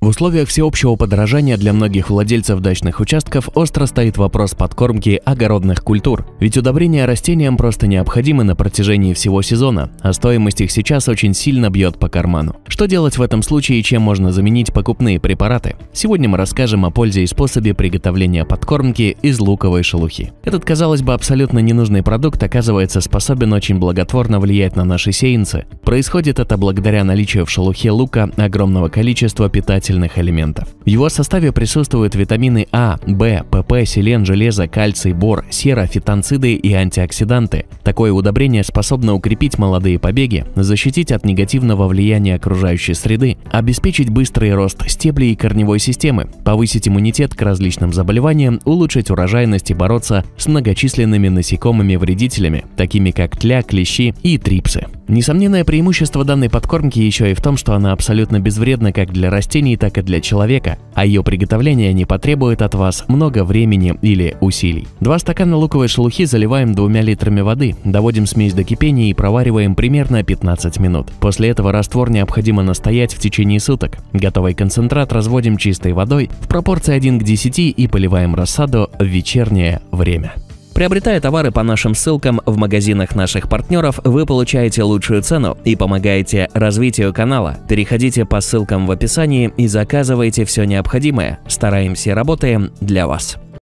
В условиях всеобщего подорожания для многих владельцев дачных участков остро стоит вопрос подкормки огородных культур. Ведь удобрения растениям просто необходимы на протяжении всего сезона, а стоимость их сейчас очень сильно бьет по карману. Что делать в этом случае и чем можно заменить покупные препараты? Сегодня мы расскажем о пользе и способе приготовления подкормки из луковой шелухи. Этот, казалось бы, абсолютно ненужный продукт оказывается способен очень благотворно влиять на наши сеянцы. Происходит это благодаря наличию в шелухе лука огромного количества питательных питательных элементов. В его составе присутствуют витамины А, В, ПП, селен, железо, кальций, бор, сера, фитонциды и антиоксиданты. Такое удобрение способно укрепить молодые побеги, защитить от негативного влияния окружающей среды, обеспечить быстрый рост стеблей и корневой системы, повысить иммунитет к различным заболеваниям, улучшить урожайность и бороться с многочисленными насекомыми-вредителями, такими как тля, клещи и трипсы. Несомненное преимущество данной подкормки еще и в том, что она абсолютно безвредна как для растений, так и для человека, а ее приготовление не потребует от вас много времени или усилий. Два стакана луковой шелухи заливаем двумя литрами воды, доводим смесь до кипения и провариваем примерно 15 минут. После этого раствор необходимо настоять в течение суток. Готовый концентрат разводим чистой водой в пропорции 1 к 10 и поливаем рассаду в вечернее время. Приобретая товары по нашим ссылкам в магазинах наших партнеров, вы получаете лучшую цену и помогаете развитию канала. Переходите по ссылкам в описании и заказывайте все необходимое. Стараемся и работаем для вас.